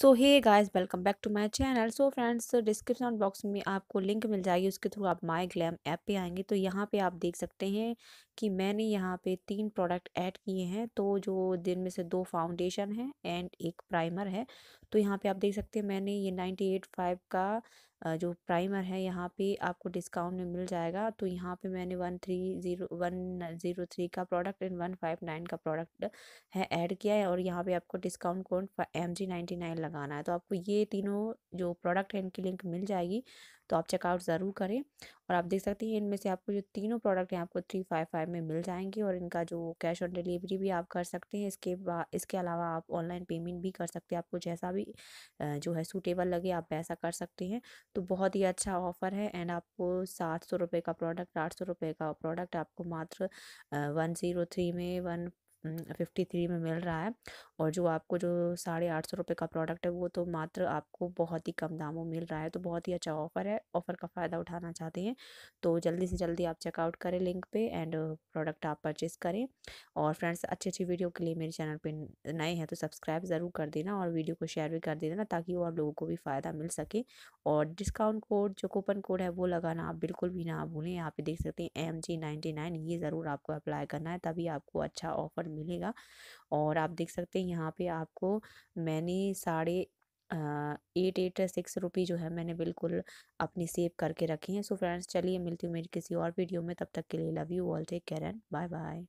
so hey guys welcome back to my channel so friends description box में आपको link मिल जाएगी उसके through आप माय ग्लैम ऐप पे आएंगे तो यहाँ पे आप देख सकते हैं कि मैंने यहाँ पे तीन प्रोडक्ट ऐड किए हैं तो जो दिन में से दो फाउंडेशन है एंड एक प्राइमर है तो यहाँ पे आप देख सकते हैं मैंने ये नाइन्टी एट फाइव का जो प्राइमर है यहाँ पे आपको डिस्काउंट में मिल जाएगा तो यहाँ पे मैंने one three zero one zero three का product and one five nine का प्रोडक्ट है ऐड किया है और यहाँ पे आपको discount code M G ninety nine लगाना है तो आपको ये तीनों जो प्रोडक्ट है इनकी लिंक मिल जाएगी तो आप चेकआउट ज़रूर करें और आप देख सकते हैं इनमें से आपको जो तीनों प्रोडक्ट हैं आपको थ्री फाइव फाइव में मिल जाएंगे और इनका जो कैश ऑन डिलीवरी भी आप कर सकते हैं इसके इसके अलावा आप ऑनलाइन पेमेंट भी कर सकते हैं आपको जैसा भी जो है सूटेबल लगे आप वैसा कर सकते हैं तो बहुत ही अच्छा ऑफ़र है एंड आपको सात सौ रुपये का प्रोडक्ट आठ सौ रुपये का प्रोडक्ट आपको मात्र वन ज़ीरो थ्री में वन फिफ्टी थ्री में मिल रहा है और जो आपको जो साढ़े आठ सौ रुपये का प्रोडक्ट है वो तो मात्र आपको बहुत ही कम दामों मिल रहा है तो बहुत ही अच्छा ऑफ़र है ऑफ़र का फ़ायदा उठाना चाहते हैं तो जल्दी से जल्दी आप चेकआउट करें लिंक पे एंड प्रोडक्ट आप परचेज़ करें और फ्रेंड्स अच्छी अच्छी वीडियो के लिए मेरे चैनल पर नए हैं तो सब्सक्राइब ज़रूर कर देना और वीडियो को शेयर भी कर देना ताकि और लोगों को भी फ़ायदा मिल सके और डिस्काउंट कोड जो कूपन कोड है वो लगाना आप बिल्कुल भी ना भूलें यहाँ पर देख सकते हैं एम जी नाइन्टी नाइन ये ज़रूर आपको अप्लाई करना है तभी आपको अच्छा ऑफ़र मिलेगा और आप देख सकते हैं यहाँ पे आपको मैंने साढ़े एट एट सिक्स रुपी जो है मैंने बिल्कुल अपनी सेव करके रखी है सो फ्रेंड्स चलिए मिलती हूँ मेरी किसी और वीडियो में तब तक के लिए love you all take care and bye bye